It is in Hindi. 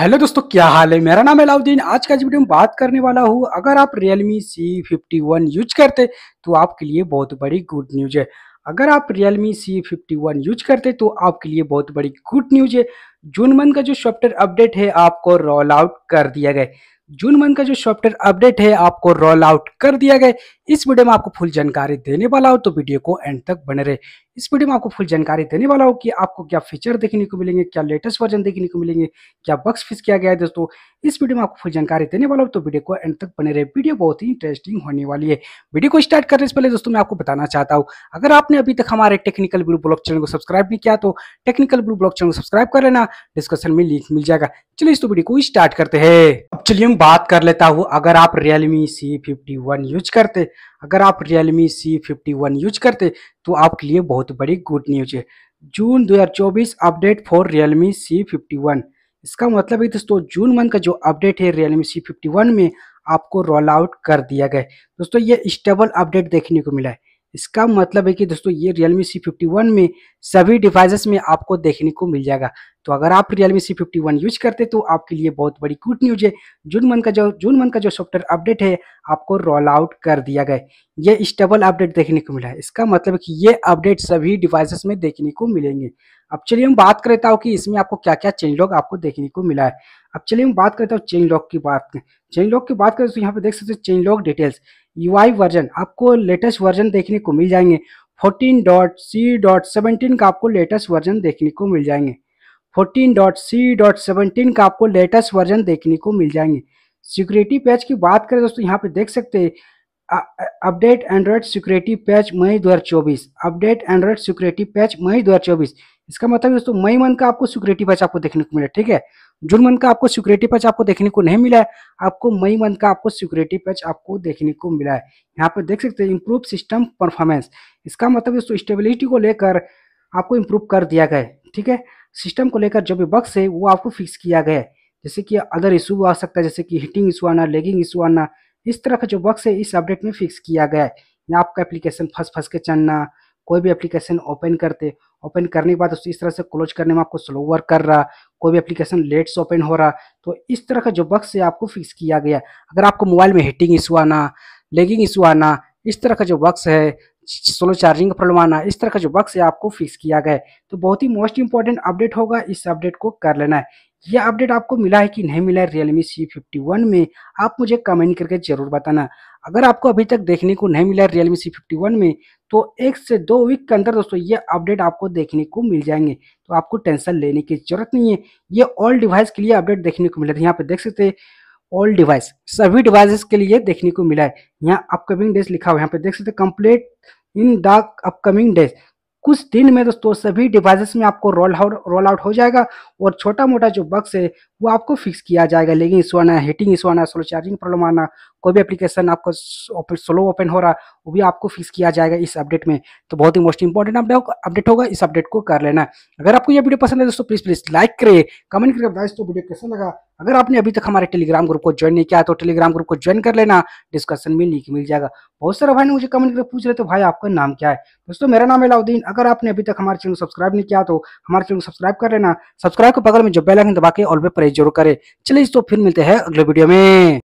हेलो दोस्तों क्या हाल है मेरा नाम है अलाउद्दीन आज का इस वीडियो में बात करने वाला हूँ अगर आप Realme C51 यूज करते तो आपके लिए बहुत बड़ी गुड न्यूज है अगर आप Realme C51 यूज करते तो आपके लिए बहुत बड़ी गुड न्यूज है जून मंथ का जो सॉफ्टवेयर अपडेट है आपको रोल आउट कर दिया गया जून मंथ का जो सॉफ्टवेयर अपडेट है आपको रोल आउट कर दिया गया इस वीडियो में आपको फुल जानकारी देने वाला हो तो वीडियो को एंड तक बने रहे इस वीडियो में आपको फुल जानकारी देने वाला हूँ कि आपको क्या फीचर देखने को मिलेंगे क्या लेटेस्ट वर्जन देखने को मिलेंगे क्या बक्स फिक्स किया गया है दोस्तों इस वीडियो में आपको फुल जानकारी देने वाला हूँ तो वीडियो को एंड तक बने रहे वीडियो बहुत ही इंटरेस्टिंग होने वाली है वीडियो को स्टार्ट करने से पहले दोस्तों मैं आपको बताना चाहता हूँ अगर आपने अभी तक हमारे टेक्निकल ब्लू ब्लॉक चैनल को सब्सक्राइब नहीं किया तो टेक्निकल ब्लू ब्लॉक चैनल को सब्सक्राइब कर लेना डिस्कशन में लिंक मिल जाएगा चलिए इस वीडियो को स्टार्ट करते हैं अब चलिए हम बात कर लेता हूँ अगर आप रियलमी सी यूज करते अगर आप Realme C51 यूज करते तो आपके लिए बहुत बड़ी गुड न्यूज है जून 2024 अपडेट फॉर Realme C51 इसका मतलब है दोस्तों जून मंथ का जो अपडेट है Realme C51 में आपको रोल आउट कर दिया गया दोस्तों ये स्टेबल अपडेट देखने को मिला है इसका मतलब है कि दोस्तों ये Realme C51 में सभी डिवाइसेस में आपको देखने को मिल जाएगा तो अगर आप Realme C51 यूज करते तो आपके लिए बहुत बड़ी गुड न्यूज है जून मंथ का जो जून मंथ का जो सॉफ्टवेयर अपडेट है आपको रोल आउट कर दिया गया ये स्टेबल अपडेट देखने को मिला है इसका मतलब है कि ये अपडेट सभी डिवाइसेस में देखने को मिलेंगे अब चलिए हम बात करता हूँ कि इसमें आपको क्या क्या चेंज लोग आपको देखने को मिला है अब चलिए हम बात करते हैं चेन लॉक की बात चेन लॉक की बात करें तो यहाँ पे देख सकते हैं changelog details U version आपको लेटेस्ट वर्जन देखने को मिल जाएंगे fourteen dot C dot seventeen का आपको लेटेस्ट वर्जन देखने को मिल जाएंगे fourteen dot C dot seventeen का आपको लेटेस्ट वर्जन देखने को मिल जाएंगे सिक्योरिटी पैच की बात करें दोस्तों यहाँ पे देख सकते हैं update Android security patch May दो update Android security patch May दो इसका मतलब दोस्तों मई मंथ का आपको सिक्योरिटी पैच आपको देखने को मिला ठीक है जून मंथ का आपको सिक्योरिटी पैच आपको देखने को नहीं मिला है आपको मई मंथ का आपको सिक्योरिटी पैच आपको देखने को मिला है यहाँ पर देख सकते हैं इम्प्रूव सिस्टम परफॉर्मेंस इसका मतलब दोस्तों स्टेबिलिटी को लेकर आपको इम्प्रूव कर दिया गया है ठीक है सिस्टम को लेकर जो भी बक्स है वो आपको फिक्स किया गया है जैसे कि अदर इशू आ सकता है जैसे कि हीटिंग इशू आना लेगिंग इशू आना इस तरह का जो बक्स है इस अपडेट में फिक्स किया गया है या आपका एप्लीकेशन फंस फंस के चलना कोई भी एप्लीकेशन ओपन करते ओपन करने के बाद उसको इस तरह से क्लोज करने में आपको स्लो वर्क कर रहा कोई भी एप्लीकेशन लेट से ओपन हो रहा तो इस तरह का जो बक्स है आपको फिक्स किया गया अगर आपको मोबाइल में हीटिंग इशू आना लेगिंग इशू आना इस तरह का जो बक्स है स्लो चार्जिंग का प्रॉब्लम आना इस तरह का जो बक्स है आपको फिक्स किया गया है तो बहुत ही मोस्ट इंपॉर्टेंट अपडेट होगा इस अपडेट को कर लेना है यह अपडेट आपको मिला है कि नहीं मिला है रियलमी सी फिफ्टी वन में आप मुझे कमेंट करके जरूर बताना अगर आपको अभी तक देखने को नहीं मिला है रियलमी सी फिफ्टी वन में तो एक से दो वीक के अंदर दोस्तों ये अपडेट आपको देखने को मिल जाएंगे तो आपको टेंशन लेने की जरूरत नहीं है ये ऑल डिवाइस के लिए अपडेट देखने को मिला है यहाँ पे देख सकते ऑल डिवाइस सभी डिवाइसेस के लिए देखने को मिला है यहाँ अपकमिंग डेज लिखा हुआ है यहाँ पे देख सकते हैं complete in the upcoming days कुछ दिन में दोस्तों सभी डिवाइसेस में आपको रोल आउट रोल आउट हो जाएगा और छोटा मोटा जो बक्स है वो आपको फिक्स किया जाएगा लेकिन इशू आना हीटिंग इशू आना स्लो चार्जिंग प्रॉब्लम आना कोई भी एप्लीकेशन आपको स्लो ओपन हो रहा वो भी आपको फिक्स किया जाएगा इस अपडेट में तो बहुत ही मोस्ट इंपॉर्टेंट अपडेट होगा इस अपडेट को कर लेना अगर आपको ये वीडियो पसंद है दोस्तों प्लीज प्लीज लाइक करिए कमेंट करिए बताइए तो वीडियो कैसा लगा अगर आपने अभी तक हमारे टेलीग्राम ग्रुप को ज्वाइन नहीं किया तो टेलीग्राम ग्रुप को ज्वाइन कर लेना डिस्कशन में लिंक मिल जाएगा बहुत सारे भाई ने मुझे कमेंट करके पूछ रहे तो भाई आपका नाम क्या है दोस्तों मेरा नाम है लाउद्दीन अगर आपने अभी तक हमारे चैनल सब्सक्राइब नहीं किया तो हमारे चैनल सब्सक्राइब कर लेना सब्सक्राइब के बगल में जो बेल आइकन दबा के ऑल पे प्रेस जरूर करें चलिए दोस्तों फिर मिलते हैं अगले वीडियो में